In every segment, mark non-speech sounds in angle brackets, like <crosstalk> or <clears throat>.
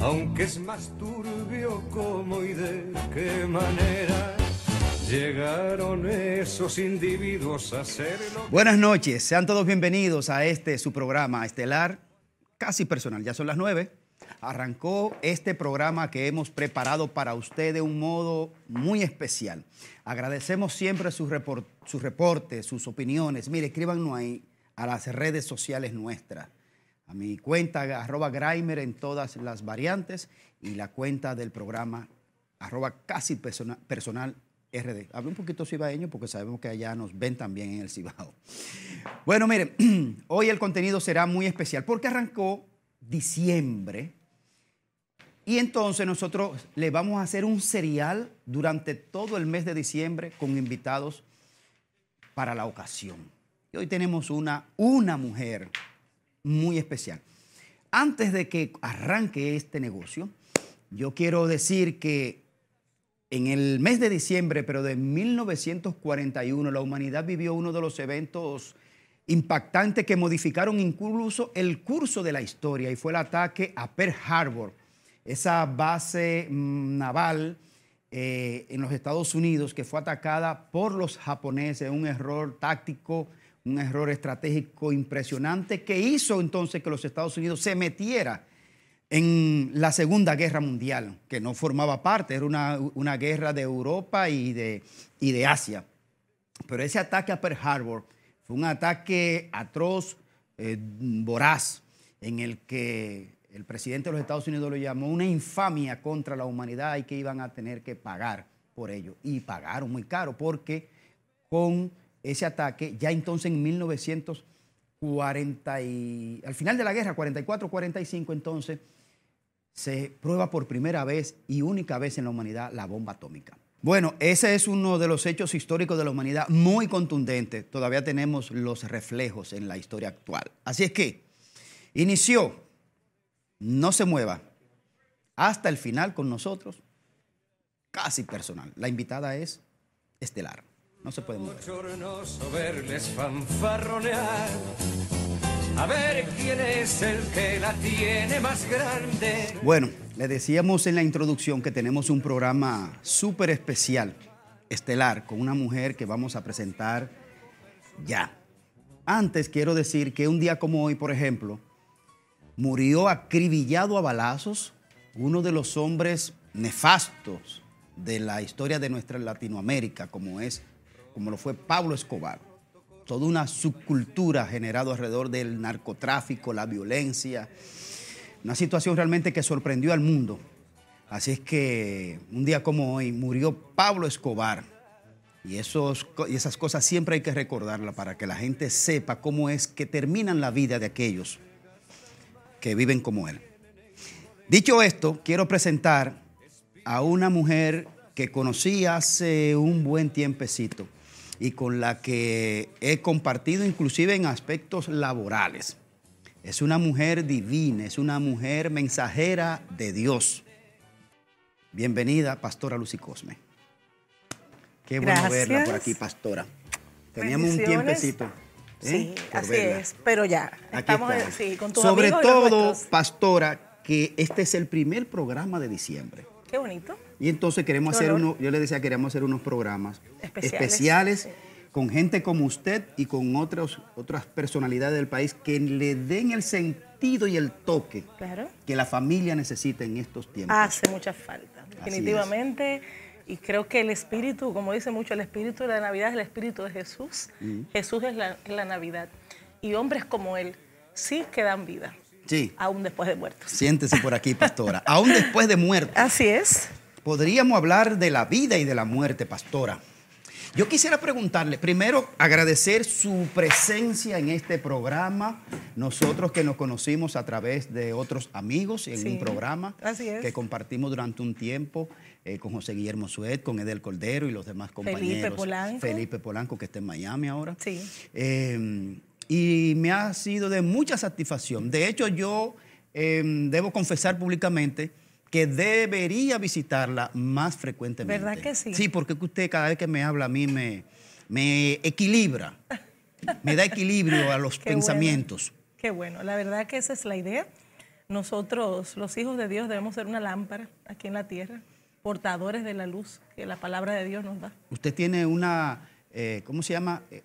aunque es más turbio cómo y de qué manera llegaron esos individuos a ser... Buenas noches, sean todos bienvenidos a este su programa estelar, casi personal, ya son las nueve. Arrancó este programa que hemos preparado para usted de un modo muy especial. Agradecemos siempre sus, sus reportes, sus opiniones. Mire, escríbanos ahí a las redes sociales nuestras a mi cuenta arroba Grimer en todas las variantes y la cuenta del programa arroba casi personal, RD. Hablo un poquito cibaeño porque sabemos que allá nos ven también en el Cibao. Bueno, miren, <clears throat> hoy el contenido será muy especial porque arrancó diciembre y entonces nosotros le vamos a hacer un serial durante todo el mes de diciembre con invitados para la ocasión. Y hoy tenemos una, una mujer muy especial. Antes de que arranque este negocio, yo quiero decir que en el mes de diciembre, pero de 1941, la humanidad vivió uno de los eventos impactantes que modificaron incluso el curso de la historia y fue el ataque a Pearl Harbor, esa base mm, naval eh, en los Estados Unidos que fue atacada por los japoneses, un error táctico un error estratégico impresionante que hizo entonces que los Estados Unidos se metiera en la Segunda Guerra Mundial, que no formaba parte, era una, guerra de Europa y de, de Asia. Pero ese ataque a Pearl Harbor fue un ataque atroz, eh, voraz, en el que el presidente de los Estados Unidos lo llamó una infamia contra la humanidad y que iban a tener que pagar por ello. Y pagaron muy caro porque con ese ataque, ya entonces en 1940, al final de la guerra, 44-45 entonces, se prueba por primera vez y única vez en la humanidad la bomba atómica. Bueno, ese es uno de los hechos históricos de la humanidad muy contundente. Todavía tenemos los reflejos en la historia actual. Así es que inició, no se mueva, hasta el final con nosotros, casi personal. La invitada es Estelar. No se puede A ver quién es el que la tiene más grande. Bueno, le decíamos en la introducción que tenemos un programa súper especial, estelar, con una mujer que vamos a presentar ya. Antes quiero decir que un día como hoy, por ejemplo, murió acribillado a balazos uno de los hombres nefastos de la historia de nuestra Latinoamérica, como es como lo fue Pablo Escobar. Toda una subcultura generada alrededor del narcotráfico, la violencia. Una situación realmente que sorprendió al mundo. Así es que un día como hoy murió Pablo Escobar. Y, y esas cosas siempre hay que recordarlas para que la gente sepa cómo es que terminan la vida de aquellos que viven como él. Dicho esto, quiero presentar a una mujer que conocí hace un buen tiempecito y con la que he compartido inclusive en aspectos laborales. Es una mujer divina, es una mujer mensajera de Dios. Bienvenida, pastora Lucy Cosme. Qué bueno verla por aquí, pastora. Teníamos un tiempecito. ¿eh? Sí, así es, pero ya. estamos eh, sí, con Sobre todo, pastora, que este es el primer programa de diciembre. Qué bonito. Y entonces queremos hacer uno, yo le decía, queremos hacer unos programas especiales, con gente como usted y con otras personalidades del país que le den el sentido y el toque que la familia necesita en estos tiempos. Hace mucha falta, definitivamente. Y creo que el espíritu, como dice mucho, el espíritu de la Navidad es el espíritu de Jesús. Mm. Jesús es la, es la Navidad. Y hombres como él sí que dan vida. Sí. Aún después de muerto. Siéntese por aquí, pastora. <laughs> aún después de muerto. Así es. Podríamos hablar de la vida y de la muerte, pastora. Yo quisiera preguntarle, primero agradecer su presencia en este programa, nosotros que nos conocimos a través de otros amigos en un programa que compartimos durante un tiempo eh, con José Guillermo Suet, con Edel Cordero y los demás compañeros. Felipe Polanco. Felipe Polanco, que está en Miami ahora. Sí. Eh, y me ha sido de mucha satisfacción. De hecho, yo em, debo confesar públicamente que debería visitarla más frecuentemente. ¿Verdad que sí? Sí, porque usted cada vez que me habla a mí me, me equilibra, me da equilibrio a los <laughs> pensamientos. Qué bueno, la verdad que esa es la idea. Nosotros, los hijos de Dios, debemos ser una lámpara aquí en la tierra, portadores de la luz que la palabra de Dios nos da. Usted tiene una, eh, ¿cómo se llama? Eh,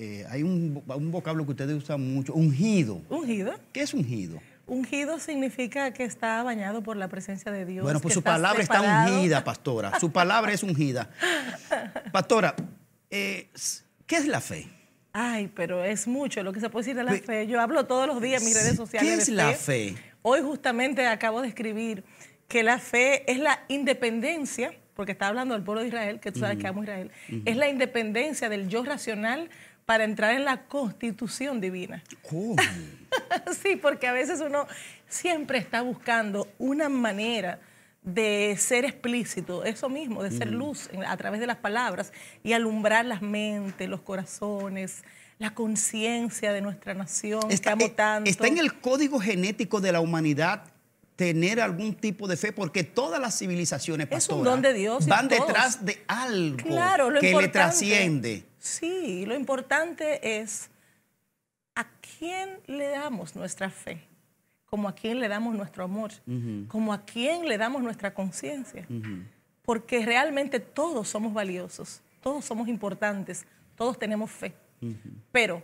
eh, hay un, un, vocablo que ustedes usan mucho, ungido. ¿Ungido? ¿Qué es ungido? Ungido significa que está bañado por la presencia de Dios. Bueno, pues su palabra está ungida, <laughs> pastora. Su palabra es ungida. Pastora, eh, ¿qué es la fe? Ay, pero es mucho lo que se puede decir de la fe. Yo hablo todos los días en mis redes sociales. ¿Qué es la fe? Hoy justamente acabo de escribir que la fe es la independencia, porque está hablando del pueblo de Israel, que tú sabes que amo Israel, es la independencia del yo racional para entrar en la constitución divina. <laughs> sí, porque a veces uno siempre está buscando una manera de ser explícito, eso mismo, de ser luz a través de las palabras y alumbrar las mentes, los corazones, la conciencia de nuestra nación está, que eh, tanto. Está en el código genético de la humanidad tener algún tipo de fe, porque todas las civilizaciones pastoras van detrás de algo que le trasciende. Sí, lo importante es a quién le damos nuestra fe, como a quién le damos nuestro amor, como a quién le damos nuestra conciencia. Porque realmente todos somos valiosos, todos somos importantes, todos tenemos fe. Pero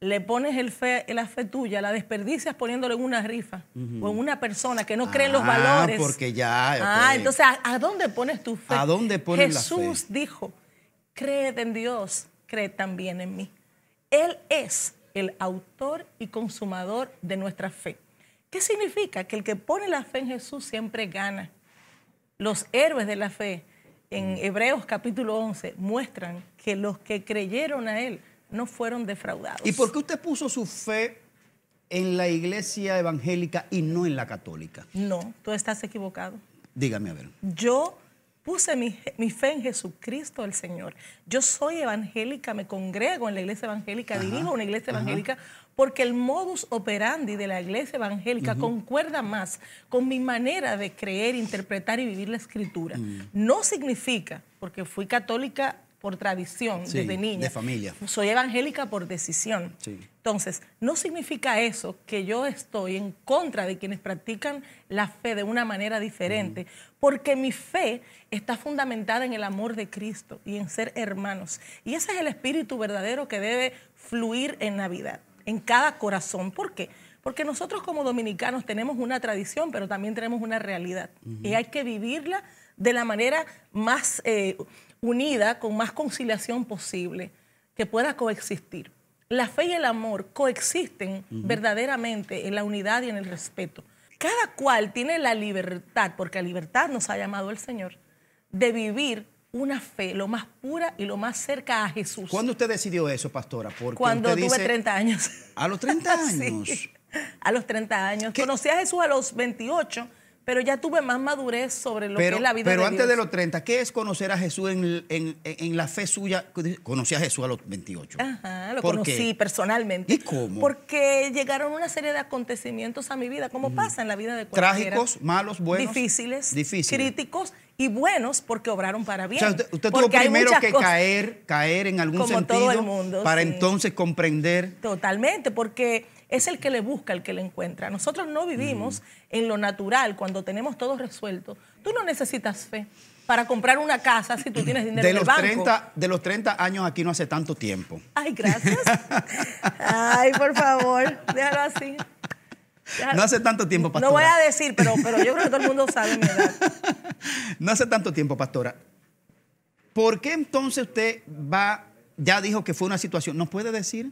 le pones el fe, la fe tuya, la desperdicias poniéndolo en una rifa o en una persona que no cree en los ah, valores. porque ya. Ah, entonces, ¿a, dónde pones tu fe? ¿A dónde pones Jesús la fe? dijo, créete en Dios cree también en mí. Él es el autor y consumador de nuestra fe. ¿Qué significa? Que el que pone la fe en Jesús siempre gana. Los héroes de la fe en mm. Hebreos capítulo 11 muestran que los que creyeron a Él no fueron defraudados. ¿Y por qué usted puso su fe en la iglesia evangélica y no en la católica? No, tú estás equivocado. Dígame a ver. Yo puse mi, fe en Jesucristo el Señor. Yo soy evangélica, me congrego en la iglesia evangélica, dirijo una iglesia evangélica, porque el modus operandi de la iglesia evangélica concuerda más con mi manera de creer, interpretar y vivir la escritura. Mm. No significa, porque fui católica por tradición desde niña. De familia. Soy evangélica por decisión. Entonces, no significa eso que yo estoy en contra de quienes practican la fe de una manera diferente, porque mi fe está fundamentada en el amor de Cristo y en ser hermanos. Y ese es el espíritu verdadero que debe fluir en Navidad, en cada corazón. ¿Por qué? Porque nosotros como dominicanos tenemos una tradición, pero también tenemos una realidad. Y hay que vivirla de la manera más... Eh, unida con más conciliación posible, que pueda coexistir. La fe y el amor coexisten verdaderamente en la unidad y en el respeto. Cada cual tiene la libertad, porque la libertad nos ha llamado el Señor, de vivir una fe lo más pura y lo más cerca a Jesús. ¿Cuándo usted decidió eso, pastora? Cuando tuve 30 años. ¿A los 30 <laughs> años? a los 30 años. Conocí a Jesús a los 28 pero ya tuve más madurez sobre lo que es la vida Pero antes de los 30, ¿qué es conocer a Jesús en, la fe suya? Conocí a Jesús a los 28. Ajá, lo conocí personalmente. ¿Y cómo? Porque llegaron una serie de acontecimientos a mi vida, como mm. pasa en la vida de cualquiera. Trágicos, malos, buenos. Difíciles, difíciles. críticos y buenos porque obraron para bien. O sea, usted, tuvo primero que caer, caer en algún sentido mundo, para entonces comprender. Totalmente, porque es el que le busca, el que le encuentra. Nosotros no vivimos mm. en lo natural, cuando tenemos todo resuelto. Tú no necesitas fe para comprar una casa si tú <clears throat> tienes dinero de los 30, de los 30 años aquí no hace tanto tiempo. Ay, gracias. <laughs> Ay, por favor, déjalo así. No hace tanto tiempo, pastora. No voy a decir, pero, pero yo creo que todo el mundo sabe mi edad. <laughs> No hace tanto tiempo, pastora. ¿Por qué entonces usted va, ya dijo que fue una situación, ¿nos puede decir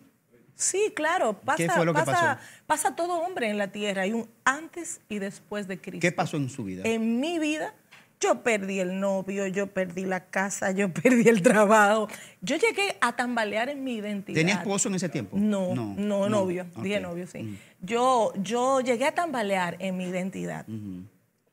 Sí, claro, pasa, pasa, pasa todo hombre en la tierra, hay un antes y después de Cristo. ¿Qué pasó en su vida? En mi vida, yo perdí el novio, yo perdí la casa, yo <laughs> perdí el trabajo. Yo llegué a tambalear en mi identidad. ¿Tenía esposo en ese tiempo? No, no, novio, dije novio, sí. Mm. Yo, yo llegué a tambalear en mi identidad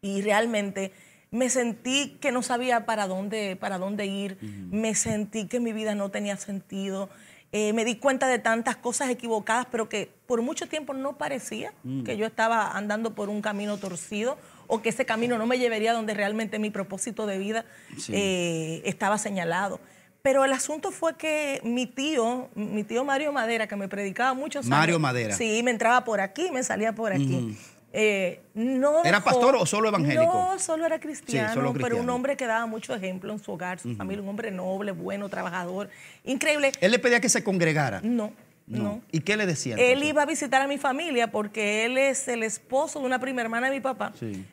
y realmente me sentí que no sabía para dónde, para dónde ir, me sentí que mi vida no tenía sentido eh, me di cuenta de tantas cosas equivocadas, pero que por mucho tiempo no parecía mm. que yo estaba andando por un camino torcido o que ese camino no me llevaría donde realmente mi propósito de vida eh, estaba señalado. Pero el asunto fue que mi tío, mi tío Mario Madera, que me predicaba mucho Mario Madera. Sí, me entraba por aquí, me salía por aquí. Eh, no ¿Era pastor o solo evangélico? No, solo era cristiano, pero un hombre que daba mucho ejemplo en su hogar, su familia, un hombre noble, bueno, trabajador, increíble. ¿Él le pedía que se congregara? No. No. ¿Y qué le decía? Él iba a visitar a mi familia porque él es el esposo de una prima hermana de mi papá.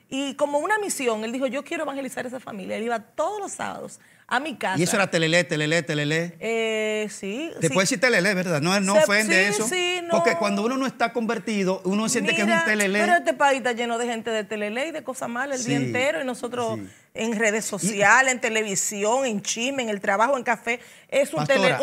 Y como una misión, él dijo, yo quiero evangelizar a esa familia. Él iba todos los sábados a mi casa. ¿Y eso era telele, telele, telele? Eh, sí. Te sí. decir telele, ¿verdad? No, no ofende eso. Sí, no. Porque cuando uno no está convertido, uno siente que es un telele. Pero este país está lleno de gente de telele y de cosas malas el día entero. Y nosotros en redes sociales, en televisión, en chisme, en el trabajo, en café. Es un telele.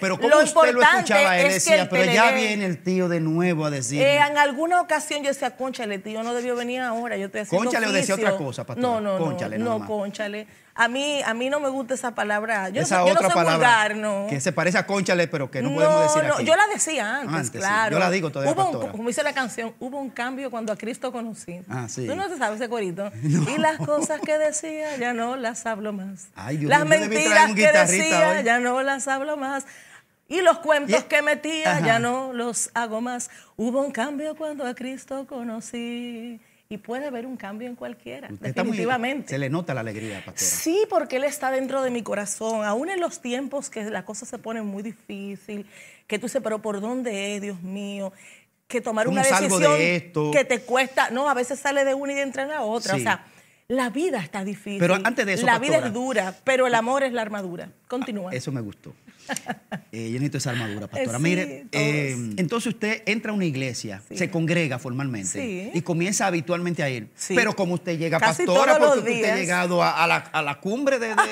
Pero, como usted lo escuchaba? Él decía, pero ya viene el tío de nuevo a decir. Eh, en alguna ocasión yo decía, conchale, tío no debió venir ahora, yo te decía Conchale o decía otra cosa, pastor. No, no, conchale, no, no, conchale. A mí, a mí no me gusta esa palabra. Yo esa no, otra no palabra no. Que se parece a conchale, pero que no, podemos decir aquí. yo la decía antes, claro. Yo la digo todavía, hubo un, Como dice la canción, hubo un cambio cuando a Cristo conocí. Ah, Tú no te sabes ese corito. <laughs> Y las cosas que decía, ya no las hablo más. Ay, las mentiras que decía, ya no las hablo más. Y los cuentos que metía ya no los hago más. Hubo un cambio cuando a Cristo conocí y puede haber un cambio en cualquiera, definitivamente. se le nota la alegría, pastora. Sí, porque él está dentro de mi corazón, aún en los tiempos que las cosas se ponen muy difícil, que tú dices, pero ¿por dónde es, Dios mío? Que tomar una decisión que te cuesta, no, a veces sale de una y entra en la otra, o sea la vida está difícil. Pero antes de eso, la vida es dura, pero el amor es la armadura. Continúa. Ah, eso me gustó. Eh, yo necesito esa armadura, eh, pastora. Mire, eh, entonces usted entra a una iglesia, se congrega formalmente y comienza habitualmente a ir. Pero como usted llega, pastora, porque usted ha llegado a, la, cumbre de. de <laughs> más?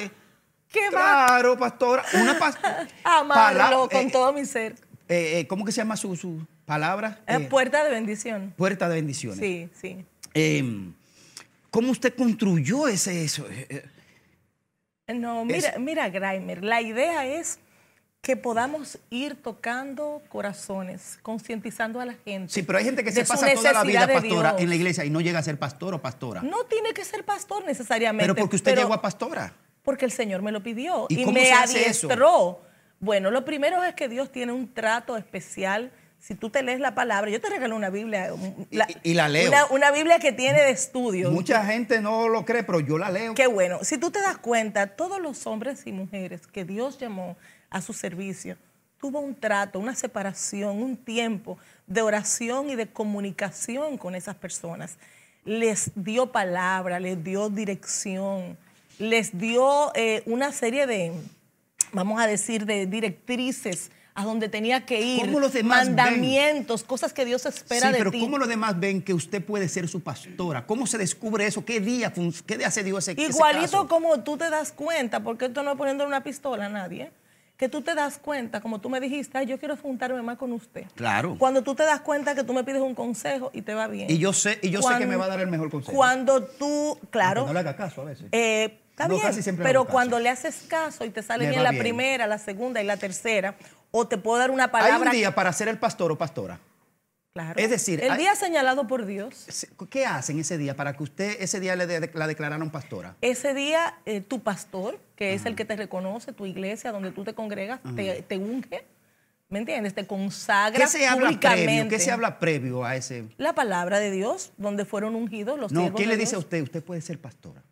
claro, pastora. Una pastora. <laughs> Amarlo con todo mi ser. ¿Cómo que se llama su, su palabra? puerta de bendición. Puerta de bendición. Sí, sí. Em, ¿Cómo usted construyó ese eso? Eh, eh, no, mira, mira, Grimer, la idea es que podamos ir tocando corazones, concientizando a la gente. Sí, pero hay gente que se pasa toda la vida pastora en la iglesia y no llega a ser pastor o pastora. No tiene que ser pastor necesariamente. Pero porque usted llegó a pastora. Porque el Señor me lo pidió y, me adiestró. Bueno, lo primero es que Dios tiene un trato especial si tú te lees la palabra, yo te regalo una Biblia. y, la leo. Una, Biblia que tiene de estudio. Mucha gente no lo cree, pero yo la leo. Qué bueno. Si tú te das cuenta, todos los hombres y mujeres que Dios llamó a su servicio, tuvo un trato, una separación, un tiempo de oración y de comunicación con esas personas. Les dio palabra, les dio dirección, les dio eh, una serie de, vamos a decir, de directrices a donde tenía que ir, mandamientos, cosas que Dios espera de pero ti. Pero ¿cómo los demás ven que usted puede ser su pastora? ¿Cómo se descubre eso? ¿Qué día, qué día se dio ese Igualito como tú te das cuenta, porque esto no es poniendo una pistola a nadie que tú te das cuenta, como tú me dijiste, yo quiero juntarme más con usted. Claro. Cuando tú te das cuenta que tú me pides un consejo y te va bien. Y yo sé, y yo sé que me va a dar el mejor consejo. Cuando tú, claro. no le haga caso a veces. Eh, está bien, pero cuando le haces caso y te sale bien la primera, la segunda y la tercera, o te puedo dar una palabra. Hay un día para ser el pastor o pastora. Claro. Es decir, el día señalado por Dios. ¿Qué hacen ese día para que usted ese día le la declararon pastora? Ese día eh, tu pastor, que es el que te reconoce, tu iglesia donde tú te congregas, te, unge, ¿me entiendes? Te consagra ¿Qué se Habla previo? ¿Qué se habla previo a ese? La palabra de Dios, donde fueron ungidos los No, ¿qué le dice a usted? Usted puede ser pastora.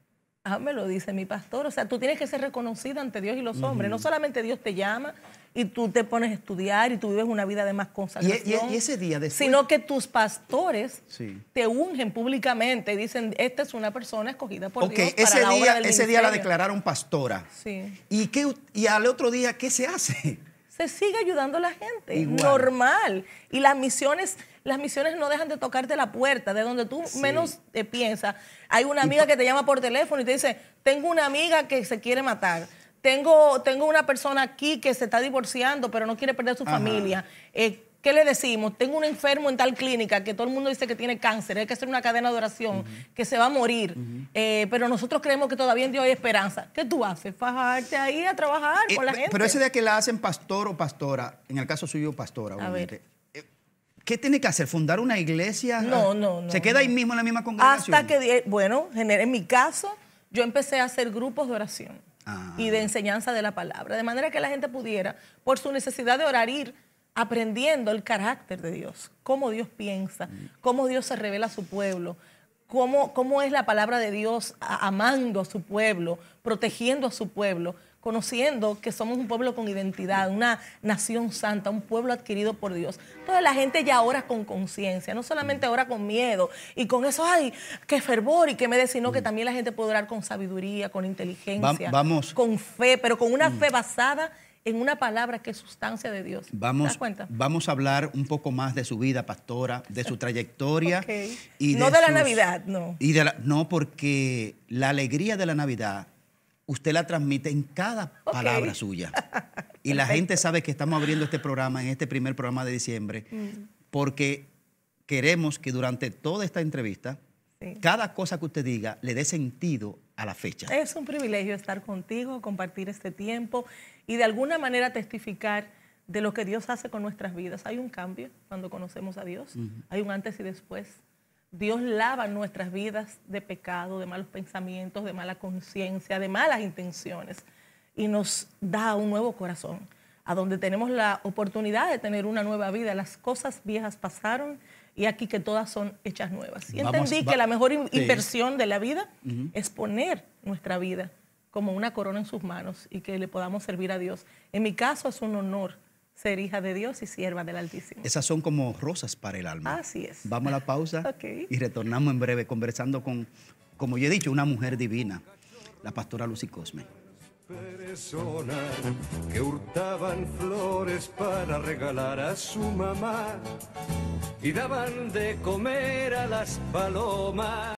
Ah, me lo dice mi pastor. O sea, tú tienes que ser reconocida ante Dios y los hombres. No solamente Dios te llama, y tú te pones a estudiar y tú vives una vida de más e- e- consagración. Y, ese día después... Sino que tus pastores te ungen públicamente y dicen, esta es una persona escogida por Dios para ese la día, Ese día la declararon pastora. Sí. ¿Y, qué, ¿Y al otro día qué se hace? <laughs> Se sigue ayudando a la gente, Igual. normal. Y las misiones las misiones no dejan de tocarte la puerta, de donde tú menos te piensas. Hay una amiga que te llama por teléfono y te dice, tengo una amiga que se quiere matar tengo, tengo una persona aquí que se está divorciando, pero no quiere perder su familia. Eh, ¿Qué le decimos? Tengo un enfermo en tal clínica que todo el mundo dice que tiene cáncer, hay que hacer una cadena de oración, que se va a morir, eh, pero nosotros creemos que todavía en Dios hay esperanza. ¿Qué tú haces? Fajarte ahí a trabajar eh, con la gente. Pero ese de que la hacen pastor o pastora, en el caso suyo pastora, obviamente. ver. ¿Qué tiene que hacer? ¿Fundar una iglesia? No, no, ah, no. ¿Se queda ahí mismo en la misma congregación? Hasta que, bueno, en mi caso, yo empecé a hacer grupos de oración. Ah. y de enseñanza de la palabra, de manera que la gente pudiera, por su necesidad de orar, ir aprendiendo el carácter de Dios, cómo Dios piensa, cómo Dios se revela a su pueblo, cómo es la palabra de Dios amando a su pueblo, protegiendo a su pueblo, conociendo que somos un pueblo con identidad, una nación santa, un pueblo adquirido por Dios. Entonces la gente ya ora con conciencia, no solamente ora con miedo y con eso, hay qué fervor y qué me sino que mm. también la gente puede orar con sabiduría, con inteligencia, vamos. con fe, pero con una mm. fe basada en una palabra que es sustancia de Dios. Vamos, cuenta? vamos a hablar un poco más de su vida, pastora, de su <laughs> trayectoria. y no de la Navidad, no. Y de no, porque la alegría de la Navidad usted la transmite en cada palabra suya. <laughs> y la gente sabe que estamos abriendo este programa, en este primer programa de diciembre, mm. porque queremos que durante toda esta entrevista, cada cosa que usted diga le dé sentido a la fecha. Es un privilegio estar contigo, compartir este tiempo y de alguna manera testificar de lo que Dios hace con nuestras vidas. Hay un cambio cuando conocemos a Dios, hay un antes y después Dios lava nuestras vidas de pecado, de malos pensamientos, de mala conciencia, de malas intenciones y nos da un nuevo corazón, a donde tenemos la oportunidad de tener una nueva vida. Las cosas viejas pasaron y aquí que todas son hechas nuevas. Y entendí que la mejor inversión de la vida es poner nuestra vida como una corona en sus manos y que le podamos servir a Dios. En mi caso es un honor ser hija de Dios y sierva del Altísimo. Esas son como rosas para el alma. Así es. Vamos a la pausa <laughs> y retornamos en breve conversando con, como yo he dicho, una mujer divina, la pastora Lucy Cosme. que hurtaban flores para regalar a su mamá y daban de comer a las palomas.